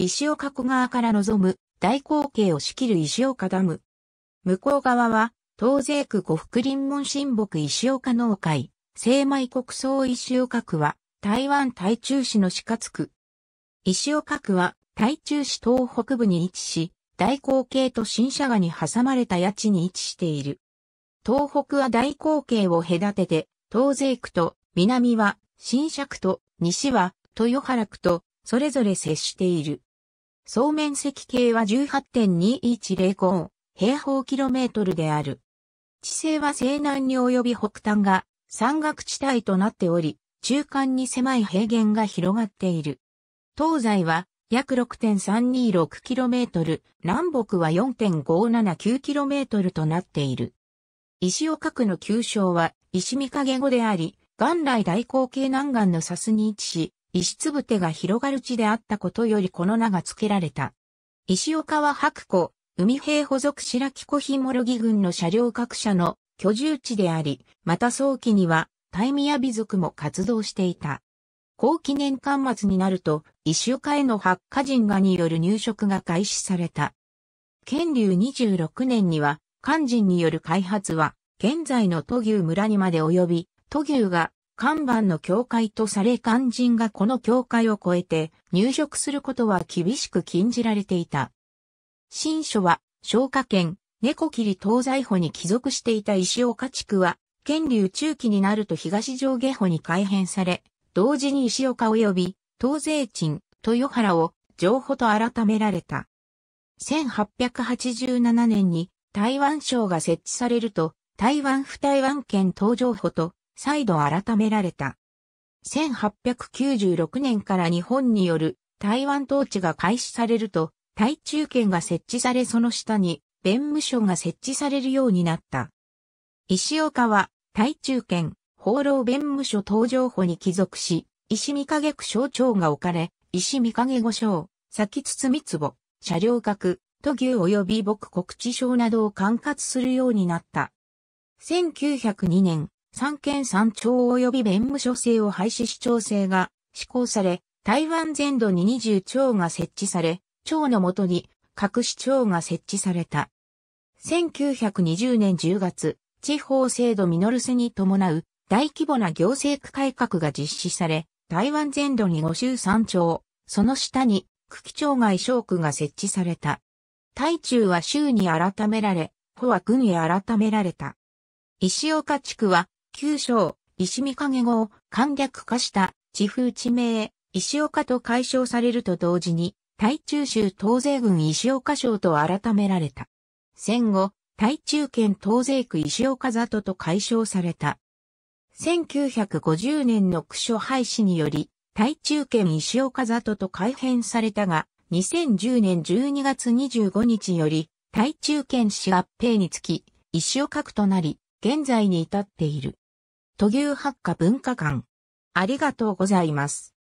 石岡湖側から望む大口径を仕切る石岡ダム。向こう側は、東西区呉福林門神木石岡農会、精米国総石岡区は、台湾台中市の四日区。石岡区は、台中市東北部に位置し、大口径と新社賀に挟まれた谷地に位置している。東北は大口径を隔てて、東西区と南は新社区と西は豊原区とそれぞれ接している。総面積計は18.2105平方キロメートルである。地勢は西南に及び北端が山岳地帯となっており、中間に狭い平原が広がっている。東西は約 6.326km、南北は 4.579km となっている。石岡区の旧称は石見影語であり、元来大口径南岸のサスに位置し、石つぶてが広がる地であったことよりこの名が付けられた。石岡は白湖、海兵補足白木小日諸木軍の車両各社の居住地であり、また早期には、大宮美族も活動していた。後期年間末になると、石岡への発火人がによる入植が開始された。建立26年には、肝心による開発は、現在の都牛村にまで及び、都牛が看板の教会とされ肝心がこの教会を超えて入植することは厳しく禁じられていた。新書は、昭和県、猫切東西保に帰属していた石岡地区は、県流中期になると東上下保に改変され、同時に石岡及び、東税鎮、豊原を、情報と改められた。1887年に台湾省が設置されると、台湾不台湾県東上保と再度改められた。1896年から日本による台湾統治が開始されると、台中県が設置されその下に弁務所が設置されるようになった。石岡は台中県放浪弁務所登場法に帰属し、石見影区省庁が置かれ、石見影御省、先堤壺、車両閣、都牛及び牧国地省などを管轄するようになった。1902年、三県三町及び弁務所制を廃止し庁制が施行され、台湾全土に20町が設置され、町のもとに各市町が設置された。1920年10月、地方制度ミノルセに伴う大規模な行政区改革が実施され、台湾全土に5州3町、その下に区基町外小区が設置された。台中は州に改められ、保は郡へ改められた。石岡地区は九章、石見影号、を簡略化した地風地名、石岡と解消されると同時に、台中州東西郡石岡省と改められた。戦後、台中県東西区石岡里と解消された。1950年の区所廃止により、台中県石岡里と改編されたが、2010年12月25日より、台中県市合併につき、石岡区となり、現在に至っている。都牛発火文化館。ありがとうございます。